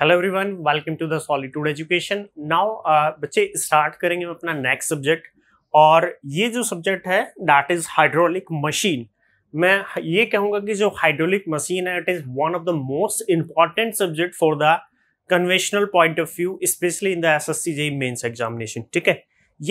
hello everyone welcome to the solitude education now बच्चे start करेंगे अपना नेक्स्ट सब्जेक्ट और ये जो सब्जेक्ट है दैट इज हाइड्रोलिक मशीन मैं ये कहूँगा कि जो हाइड्रोलिक मशीन है it is one of the most important subject for the conventional point of view specially in the S S C mains examination ठीक है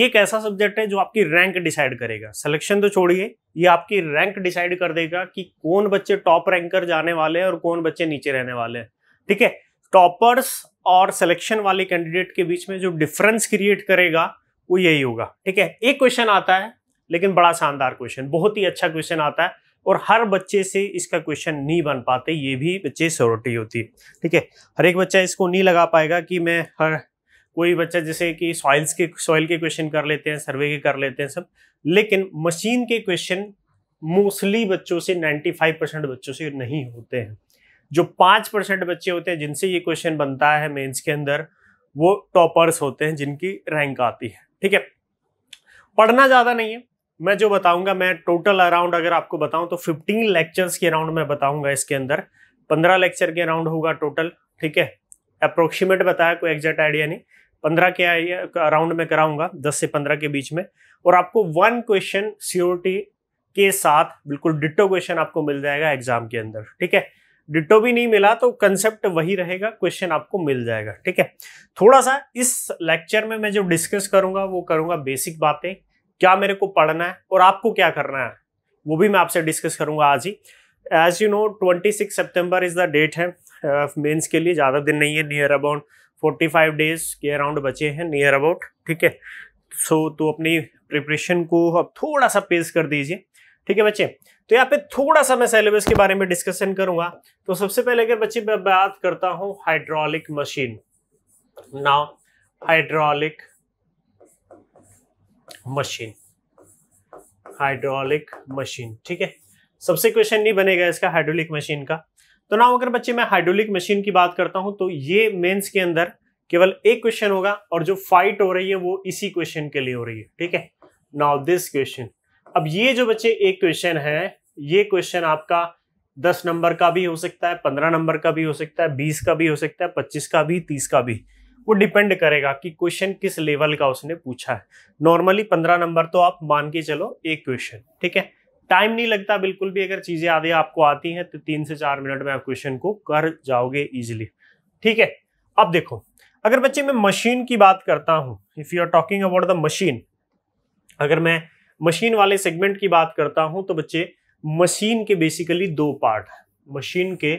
ये एक ऐसा सब्जेक्ट है जो आपकी रैंक डिसाइड करेगा सिलेक्शन तो छोड़िए ये आपकी रैंक डिसाइड कर देगा कि कौन बच्चे टॉप रैंकर जाने वाले हैं और कौन बच्चे नीचे रहने वाले हैं ठीक है टॉपर्स और सिलेक्शन वाले कैंडिडेट के बीच में जो डिफरेंस क्रिएट करेगा वो यही होगा ठीक है एक क्वेश्चन आता है लेकिन बड़ा शानदार क्वेश्चन बहुत ही अच्छा क्वेश्चन आता है और हर बच्चे से इसका क्वेश्चन नहीं बन पाते ये भी बच्चे सोरिटी होती है ठीक है हर एक बच्चा इसको नहीं लगा पाएगा कि मैं हर कोई बच्चा जैसे कि सॉइल्स के सॉइल के क्वेश्चन कर लेते हैं सर्वे के कर लेते हैं सब लेकिन मशीन के क्वेश्चन मोस्टली बच्चों से 95 परसेंट बच्चों से नहीं होते हैं जो पाँच परसेंट बच्चे होते हैं जिनसे ये क्वेश्चन बनता है मेंस के अंदर वो टॉपर्स होते हैं जिनकी रैंक आती है ठीक है पढ़ना ज़्यादा नहीं है मैं जो बताऊंगा मैं टोटल अराउंड अगर आपको बताऊं तो 15 लेक्चर्स के अराउंड मैं बताऊंगा इसके अंदर 15 लेक्चर के अराउंड होगा टोटल ठीक है अप्रोक्सीमेट बताया कोई एग्जैक्ट आइडिया नहीं पंद्रह के अराउंड में कराऊंगा दस से पंद्रह के बीच में और आपको वन क्वेश्चन सियोरिटी के साथ बिल्कुल डिटो क्वेश्चन आपको मिल जाएगा एग्जाम के अंदर ठीक है डिटो भी नहीं मिला तो कंसेप्ट वही रहेगा क्वेश्चन आपको मिल जाएगा ठीक है थोड़ा सा इस लेक्चर में मैं जो डिस्कस करूंगा वो करूंगा बेसिक बातें क्या मेरे को पढ़ना है और आपको क्या करना है वो भी मैं आपसे डिस्कस करूंगा आज ही as you know twenty six September is the date है मेंस uh, के लिए ज़्यादा दिन नहीं है near about forty five days के अराउंड बचे हैं नियर अबाउट ठीक है सो so, तो अपनी प्रिपरेशन को अब थोड़ा सा पेस कर दीजिए ठीक है बच्चे तो यहाँ पे थोड़ा सा मैं सिलेबस के बारे में डिस्कशन करूंगा तो सबसे पहले अगर बच्चे मैं बात करता हूं hydraulic machine now hydraulic machine hydraulic machine ठीक है सबसे क्वेश्चन नहीं बनेगा इसका हाइड्रोलिक मशीन का तो नाउ अगर बच्चे मैं हाइड्रोलिक मशीन की बात करता हूं तो ये मेंस के अंदर केवल एक क्वेश्चन होगा और जो फाइट हो रही है वो इसी क्वेश्चन के लिए हो रही है ठीक है नाउ दिस क्वेश्चन अब ये जो बच्चे एक क्वेश्चन है ये क्वेश्चन आपका दस नंबर का भी हो सकता है पंद्रह नंबर का भी हो सकता है बीस का भी हो सकता है पच्चीस का भी तीस का भी वो डिपेंड करेगा कि क्वेश्चन किस लेवल का उसने पूछा है नॉर्मली पंद्रह नंबर तो आप मान के चलो एक क्वेश्चन ठीक है टाइम नहीं लगता बिल्कुल भी अगर चीज़ें आधे आपको आती हैं तो तीन से चार मिनट में आप क्वेश्चन को कर जाओगे इजिली ठीक है अब देखो अगर बच्चे मैं मशीन की बात करता हूँ if you are talking about the machine अगर मैं मशीन वाले सेगमेंट की बात करता हूँ तो बच्चे मशीन के बेसिकली दो पार्ट हैं मशीन के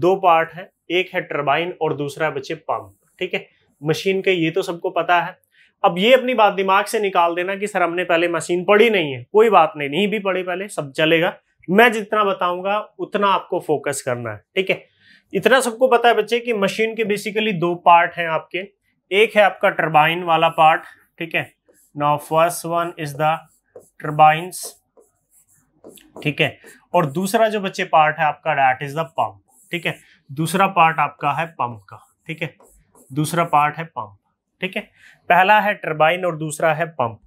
दो पार्ट है एक है टर्बाइन और दूसरा बच्चे पंप ठीक है मशीन के ये तो सबको पता है अब ये अपनी बात दिमाग से निकाल देना कि सर हमने पहले मशीन पढ़ी नहीं है कोई बात नहीं नहीं भी पढ़ी पहले सब चलेगा मैं जितना बताऊंगा उतना आपको फोकस करना है ठीक है इतना सबको पता है बच्चे कि मशीन के बेसिकली दो पार्ट हैं आपके एक है आपका टर्बाइन वाला पार्ट ठीक है now first one is the turbines ठीक है और दूसरा जो बच्चे पार्ट है आपका डैट इज द पंप ठीक है दूसरा पार्ट आपका है पंप का ठीक है दूसरा पार्ट है पंप ठीक है पहला है टर्बाइन और दूसरा है पंप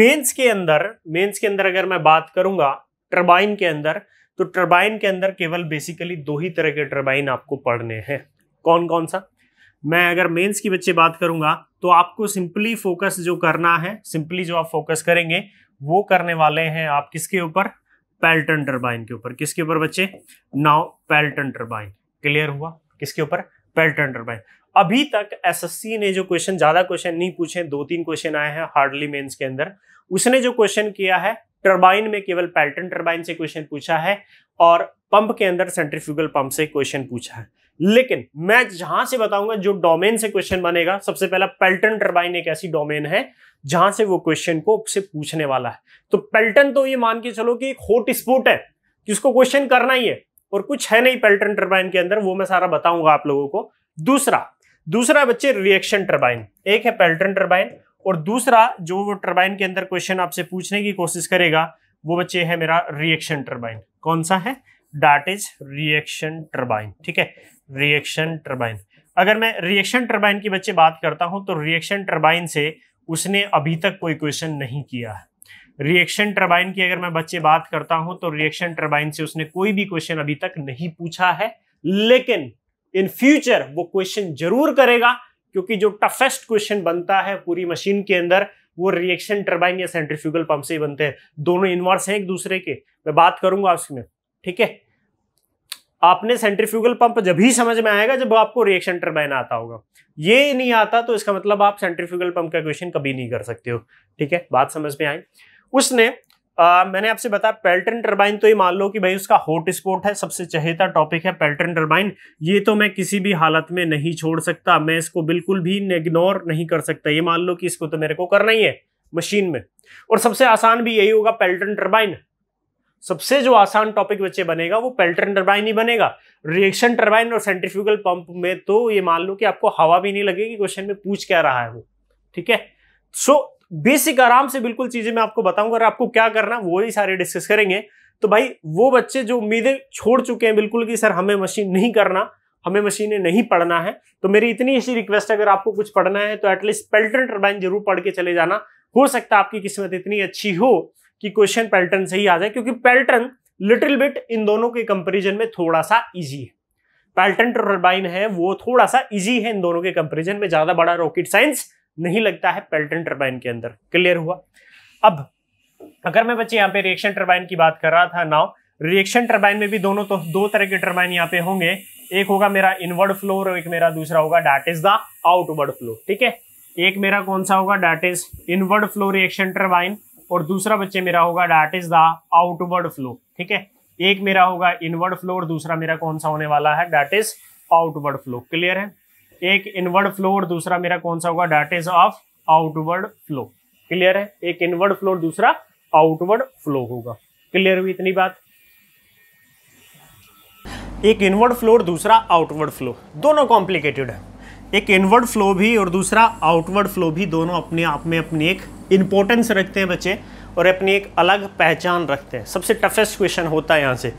मेंस के अंदर मेंस के अंदर अगर मैं बात करूंगा टर्बाइन के अंदर तो टर्बाइन के अंदर केवल बेसिकली दो ही तरह के टर्बाइन आपको पढ़ने हैं कौन कौन सा मैं अगर मेंस की बच्चे बात करूंगा तो आपको सिंपली फोकस जो करना है सिंपली जो आप फोकस करेंगे वो करने वाले हैं आप किसके ऊपर पेल्टन टर्बाइन के ऊपर किसके ऊपर बच्चे नाउ पैल्टन टर्बाइन क्लियर हुआ किसके ऊपर पेल्टन टर्बाइन अभी तक एसएससी ने जो क्वेश्चन ज्यादा क्वेश्चन नहीं पूछे दो तीन क्वेश्चन आए हैं हार्डली मेंस के अंदर उसने जो क्वेश्चन किया है टर्बाइन में केवल पेल्टन टर्बाइन से क्वेश्चन पूछा है और पंप के अंदर सेंट्रीफ्यूगल पंप से क्वेश्चन पूछा है लेकिन मैं जहां से बताऊंगा जो डोमेन से क्वेश्चन बनेगा सबसे पहला पेल्टन टर्बाइन एक ऐसी डोमेन है जहां से वो क्वेश्चन को से पूछने वाला है तो पेल्टन तो ये मान के चलो कि एक हॉट स्पोर्ट है जिसको क्वेश्चन करना ही है और कुछ है नहीं पेल्टन टर्बाइन के अंदर वो मैं सारा बताऊंगा आप लोगों को दूसरा दूसरा बच्चे रिएक्शन टर्बाइन एक है पेल्टन टर्बाइन और दूसरा जो वो टर्बाइन के अंदर क्वेश्चन आपसे पूछने की कोशिश करेगा वो बच्चे है मेरा रिएक्शन टर्बाइन कौन सा है डाट इज रिएक्शन टर्बाइन ठीक है रिएक्शन टर्बाइन अगर मैं रिएक्शन टर्बाइन की बच्चे बात करता हूं तो रिएक्शन टर्बाइन से उसने अभी तक कोई क्वेश्चन नहीं किया है रिएक्शन टर्बाइन की अगर मैं बच्चे बात करता हूं तो रिएक्शन टर्बाइन से उसने कोई भी क्वेश्चन अभी तक नहीं पूछा है लेकिन इन फ्यूचर वो क्वेश्चन जरूर करेगा क्योंकि जो टफेस्ट क्वेश्चन बनता है पूरी मशीन के अंदर वो रिएक्शन टर्बाइन या सेंट्रीफ्यूगल पंप से ही बनते हैं दोनों इन्वर्स हैं एक दूसरे के मैं बात करूंगा उसमें ठीक है आपने सेंट्रीफ्यूगल पंप जब ही समझ में आएगा जब आपको रिएक्शन टर्बाइन आता होगा ये नहीं आता तो इसका मतलब आप सेंट्रीफ्यूगल पंप का क्वेश्चन कभी नहीं कर सकते हो ठीक है बात समझ में आई उसने आ, मैंने आपसे बताया पेल्टन टर्बाइन तो ये मान लो कि भाई उसका हॉट स्पॉट है सबसे चहेता टॉपिक है पेल्टन टर्बाइन ये तो मैं किसी भी हालत में नहीं छोड़ सकता मैं इसको बिल्कुल भी इग्नोर नहीं कर सकता ये मान लो कि इसको तो मेरे को करना ही है मशीन में और सबसे आसान भी यही होगा पेल्टन टर्बाइन सबसे जो आसान टॉपिक बच्चे बनेगा वो पेल्ट्रन टर्बाइन ही बनेगा रिएक्शन टर्बाइन और सेंट्रीफ्यूगल पंप में तो ये मान लो कि आपको हवा भी नहीं लगेगी क्वेश्चन में पूछ क्या रहा है वो ठीक है सो बेसिक आराम से बिल्कुल चीजें मैं आपको बताऊंगा आपको क्या करना वो ही सारे डिस्कस करेंगे तो भाई वो बच्चे जो उम्मीदें छोड़ चुके हैं बिल्कुल कि सर हमें मशीन नहीं करना हमें मशीनें नहीं पढ़ना है तो मेरी इतनी ऐसी रिक्वेस्ट है अगर आपको कुछ पढ़ना है तो एटलीस्ट पेल्ट्रन टर्बाइन जरूर पढ़ के चले जाना हो सकता है आपकी किस्मत इतनी अच्छी हो कि क्वेश्चन पैल्टन से ही आ जाए क्योंकि पैल्टन लिटिल बिट इन दोनों के कंपेरिजन में थोड़ा सा ईजी है पैल्टन टर्बाइन है वो थोड़ा सा ईजी है इन दोनों के कंपेरिजन में ज्यादा बड़ा रॉकेट साइंस नहीं लगता है पेल्टन टर्बाइन के अंदर क्लियर हुआ अब अगर मैं बच्चे यहाँ पे रिएक्शन टर्बाइन की बात कर रहा था नाउ रिएक्शन टर्बाइन में भी दोनों तो दो तरह के टर्बाइन यहाँ पे होंगे एक होगा मेरा इनवर्ड फ्लो और एक मेरा दूसरा होगा that is the outward flow ठीक है एक मेरा कौन सा होगा that is inward flow reaction turbine और दूसरा बच्चे मेरा होगा that is the outward flow ठीक है एक मेरा होगा इनवर्ड फ्लो और दूसरा मेरा कौन सा होने वाला है that is outward flow clear है एक इनवर्ड फ्लो और दूसरा मेरा कौन सा होगा that is of outward flow clear है एक इनवर्ड फ्लो और दूसरा आउटवर्ड फ्लो होगा क्लियर हुई इतनी बात एक इनवर्ड फ्लो और दूसरा आउटवर्ड फ्लो दोनों कॉम्प्लिकेटेड है एक इनवर्ड फ्लो भी और दूसरा आउटवर्ड फ्लो भी दोनों अपने आप में अपनी एक इंपॉर्टेंस रखते हैं बच्चे और अपनी एक अलग पहचान रखते हैं सबसे टफेस्ट क्वेश्चन होता है यहाँ से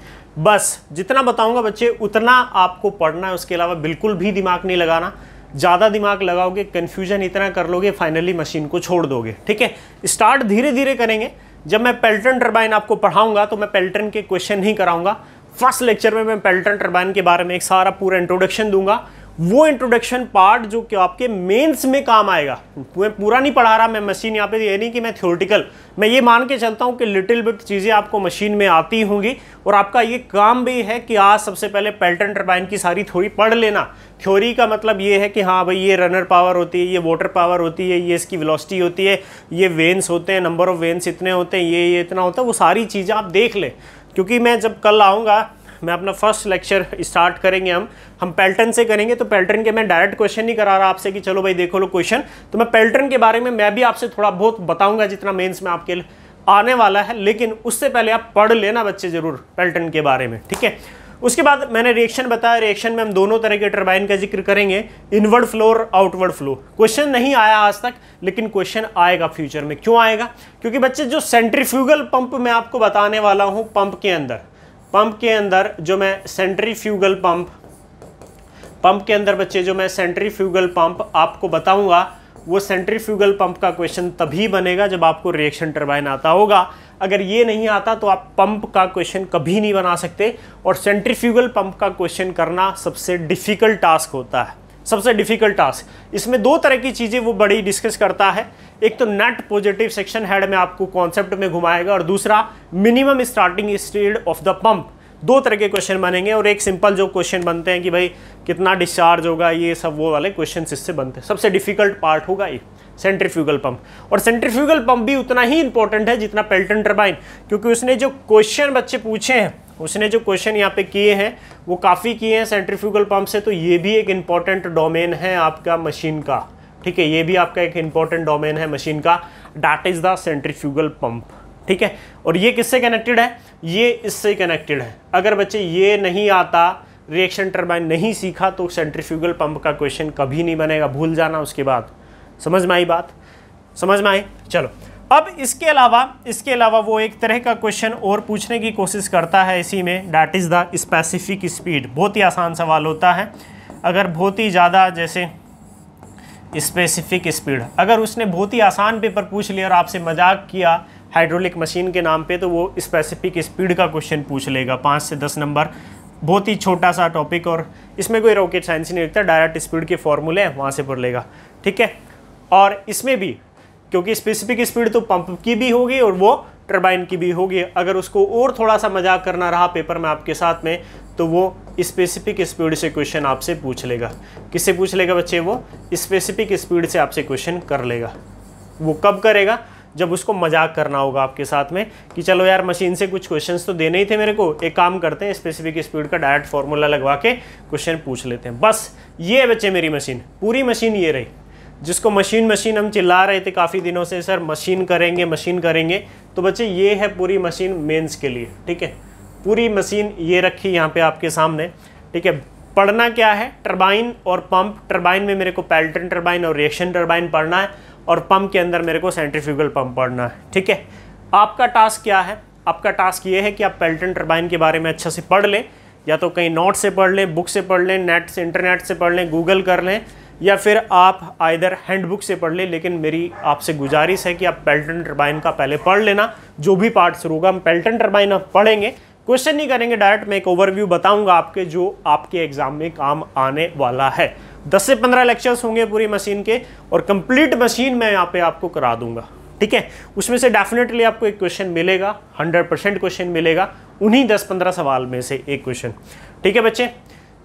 बस जितना बताऊंगा बच्चे उतना आपको पढ़ना है उसके अलावा बिल्कुल भी दिमाग नहीं लगाना ज़्यादा दिमाग लगाओगे कन्फ्यूजन इतना कर लोगे फाइनली मशीन को छोड़ दोगे ठीक है स्टार्ट धीरे धीरे करेंगे जब मैं पेल्टन टर्बाइन आपको पढ़ाऊंगा तो मैं पेल्टन के क्वेश्चन नहीं कराऊंगा फर्स्ट लेक्चर में मैं पेल्टन टर्बाइन के बारे में एक सारा पूरा इंट्रोडक्शन दूंगा वो इंट्रोडक्शन पार्ट जो कि आपके मेंस में काम आएगा मैं पूरा नहीं पढ़ा रहा मैं मशीन यहाँ पे ये नहीं कि मैं थ्योरेटिकल मैं ये मान के चलता हूँ कि लिटिल बिट चीज़ें आपको मशीन में आती होंगी और आपका ये काम भी है कि आज सबसे पहले पेल्टन टर्बाइन की सारी थोड़ी पढ़ लेना थ्योरी का मतलब ये है कि हाँ भाई ये रनर पावर होती है ये वोटर पावर होती है ये इसकी वेलोसिटी होती है ये वेंस होते हैं नंबर ऑफ वेंस इतने होते हैं ये ये इतना होता है वो सारी चीज़ें आप देख लें क्योंकि मैं जब कल आऊँगा मैं अपना फर्स्ट लेक्चर स्टार्ट करेंगे हम हम पेल्टन से करेंगे तो पेल्टन के मैं डायरेक्ट क्वेश्चन नहीं करा रहा आपसे कि चलो भाई देखो लो क्वेश्चन तो मैं पेल्टन के बारे में मैं भी आपसे थोड़ा बहुत बताऊंगा जितना मेंस में आपके आने वाला है लेकिन उससे पहले आप पढ़ लेना बच्चे ज़रूर पेल्टन के बारे में ठीक है उसके बाद मैंने रिएक्शन बताया रिएक्शन में हम दोनों तरह के टर्बाइन का जिक्र करेंगे इनवर्ड फ्लो और आउटवर्ड फ्लो क्वेश्चन नहीं आया आज तक लेकिन क्वेश्चन आएगा फ्यूचर में क्यों आएगा क्योंकि बच्चे जो सेंट्रीफ्यूगल पंप मैं आपको बताने वाला हूँ पंप के अंदर पंप के अंदर जो मैं सेंट्री फ्यूगल पंप पंप के अंदर बच्चे जो मैं सेंट्री फ्यूगल पंप आपको बताऊंगा वो सेंट्री फ्यूगल पंप का क्वेश्चन तभी बनेगा जब आपको रिएक्शन टर्बाइन आता होगा अगर ये नहीं आता तो आप पंप का क्वेश्चन कभी नहीं बना सकते और सेंट्रीफ्यूगल पंप का क्वेश्चन करना सबसे डिफ़िकल्ट टास्क होता है सबसे डिफिकल्ट टास्क इसमें दो तरह की चीज़ें वो बड़ी डिस्कस करता है एक तो नेट पॉजिटिव सेक्शन हेड में आपको कॉन्सेप्ट में घुमाएगा और दूसरा minimum starting speed of the pump दो तरह के क्वेश्चन बनेंगे और एक सिंपल जो क्वेश्चन बनते हैं कि भाई कितना डिस्चार्ज होगा ये सब वो वाले क्वेश्चन इससे बनते हैं सबसे डिफिकल्ट पार्ट होगा ये सेंट्रीफ्यूगल पंप और सेंट्रीफ्यूगल पंप भी उतना ही इंपॉर्टेंट है जितना पेल्टन टर्बाइन क्योंकि उसने जो क्वेश्चन बच्चे पूछे हैं उसने जो क्वेश्चन यहाँ पे किए हैं वो काफ़ी किए हैं सेंट्रीफ्यूगल पंप से तो ये भी एक इम्पॉर्टेंट डोमेन है आपका मशीन का ठीक है ये भी आपका एक इम्पॉर्टेंट डोमेन है मशीन का that is the centrifugal pump ठीक है और ये किससे कनेक्टेड है ये इससे कनेक्टेड है अगर बच्चे ये नहीं आता रिएक्शन टर्बाइन नहीं सीखा तो सेंट्रीफ्यूगल पंप का क्वेश्चन कभी नहीं बनेगा भूल जाना उसके बाद समझ में आई बात समझ में आई चलो अब इसके अलावा इसके अलावा वो एक तरह का क्वेश्चन और पूछने की कोशिश करता है इसी में that is the specific speed बहुत ही आसान सवाल होता है अगर बहुत ही ज़्यादा जैसे स्पेसिफिक स्पीड अगर उसने बहुत ही आसान पेपर पूछ लिया और आपसे मजाक किया हाइड्रोलिक मशीन के नाम पे तो वो स्पेसिफिक स्पीड का क्वेश्चन पूछ लेगा पाँच से दस नंबर बहुत ही छोटा सा टॉपिक और इसमें कोई रॉकेट साइंस नहीं लगता डायरेक्ट स्पीड के फॉर्मूले हैं वहाँ से पढ़ लेगा ठीक है और इसमें भी क्योंकि स्पेसिफिक स्पीड तो पंप की भी होगी और वो टर्बाइन की भी होगी अगर उसको और थोड़ा सा मजाक करना रहा पेपर में आपके साथ में तो वो स्पेसिफिक स्पीड से क्वेश्चन आपसे पूछ लेगा किससे पूछ लेगा बच्चे वो स्पेसिफिक स्पीड से आपसे क्वेश्चन कर लेगा वो कब करेगा जब उसको मजाक करना होगा आपके साथ में कि चलो यार मशीन से कुछ क्वेश्चंस तो देने ही थे मेरे को एक काम करते हैं स्पेसिफिक स्पीड का डायरेक्ट फॉर्मूला लगवा के क्वेश्चन पूछ लेते हैं बस ये है बच्चे मेरी मशीन पूरी मशीन ये रही जिसको मशीन मशीन हम चिल्ला रहे थे काफ़ी दिनों से सर मशीन करेंगे मशीन करेंगे तो बच्चे ये है पूरी मशीन मेंस के लिए ठीक है पूरी मशीन ये रखी यहाँ पे आपके सामने ठीक है पढ़ना क्या है टर्बाइन और पंप टर्बाइन में मेरे को पैल्टन टर्बाइन और रिएक्शन टर्बाइन पढ़ना है और पंप के अंदर मेरे को सेंट्रीफ्यूगल पंप पढ़ना है ठीक है आपका टास्क क्या है आपका टास्क ये है कि आप पेल्टन टर्बाइन के बारे में अच्छा से पढ़ लें या तो कहीं नोट से पढ़ लें बुक से पढ़ लें नेट से इंटरनेट से पढ़ लें गूगल कर लें या फिर आप आइधर हैंडबुक से पढ़ लें लेकिन मेरी आपसे गुजारिश है कि आप पेल्टन टर्बाइन का पहले पढ़ लेना जो भी पार्ट शुरू होगा हम पेल्टन टर्बाइन आप पढ़ेंगे क्वेश्चन नहीं करेंगे डायरेक्ट मैं एक ओवरव्यू बताऊंगा आपके जो आपके एग्जाम में काम आने वाला है 10 से 15 लेक्चर्स होंगे पूरी मशीन के और कंप्लीट मशीन मैं यहाँ पे आपको करा दूंगा ठीक है उसमें से डेफिनेटली आपको एक क्वेश्चन मिलेगा 100 परसेंट क्वेश्चन मिलेगा उन्हीं 10-15 सवाल में से एक क्वेश्चन ठीक है बच्चे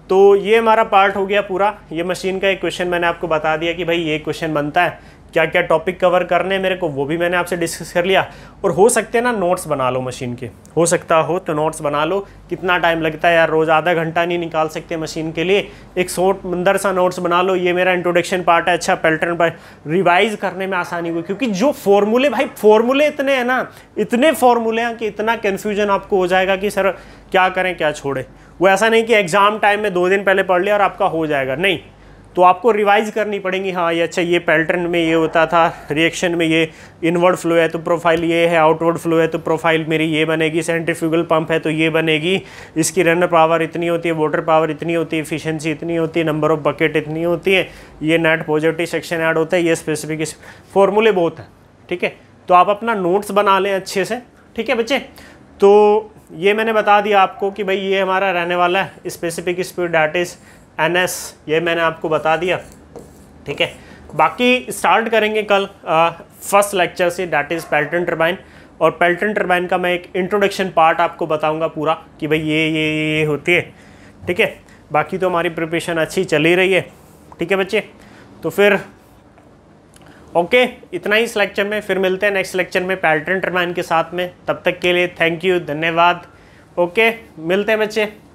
तो ये हमारा पार्ट हो गया पूरा ये मशीन का एक क्वेश्चन मैंने आपको बता दिया कि भाई ये क्वेश्चन बनता है क्या क्या टॉपिक कवर करने हैं मेरे को वो भी मैंने आपसे डिस्कस कर लिया और हो सकते हैं ना नोट्स बना लो मशीन के हो सकता हो तो नोट्स बना लो कितना टाइम लगता है यार रोज़ आधा घंटा नहीं निकाल सकते मशीन के लिए एक सोट मंदर सा नोट्स बना लो ये मेरा इंट्रोडक्शन पार्ट है अच्छा पैटर्न पर रिवाइज करने में आसानी हुई क्योंकि जो फॉर्मूले भाई फॉर्मूले इतने हैं ना इतने फॉर्मूले हैं कि इतना कन्फ्यूजन आपको हो जाएगा कि सर क्या करें क्या छोड़ें वो ऐसा नहीं कि एग्ज़ाम टाइम में दो दिन पहले पढ़ लिया और आपका हो जाएगा नहीं तो आपको रिवाइज करनी पड़ेगी हाँ ये अच्छा ये पैटर्न में ये होता था रिएक्शन में ये इनवर्ड फ्लो है तो प्रोफाइल ये है आउटवर्ड फ्लो है तो प्रोफाइल मेरी ये बनेगी सेंट्रीफ्यूगल पंप है तो ये बनेगी इसकी रनर पावर इतनी होती है वाटर पावर इतनी होती है इफिशेंसी इतनी होती है नंबर ऑफ बकेट इतनी होती है ये नेट पॉजिटिव सेक्शन ऐड होता है ये स्पेसिफिक फॉर्मूले बहुत हैं ठीक है तो आप अपना नोट्स बना लें अच्छे से ठीक है बच्चे तो ये मैंने बता दिया आपको कि भाई ये हमारा रहने वाला है specific speed data N S ये मैंने आपको बता दिया ठीक है बाकी स्टार्ट करेंगे कल फर्स्ट लेक्चर से डैट इज़ पेल्टन टर्बाइन और पेल्टन टर्बाइन का मैं एक इंट्रोडक्शन पार्ट आपको बताऊंगा पूरा कि भाई ये ये ये होती है ठीक है बाकी तो हमारी प्रिपरेशन अच्छी चल ही रही है ठीक है बच्चे तो फिर ओके इतना ही इस लेक्चर में फिर मिलते हैं नेक्स्ट लेक्चर में पैल्टन टर्बाइन के साथ में तब तक के लिए थैंक यू धन्यवाद ओके मिलते हैं बच्चे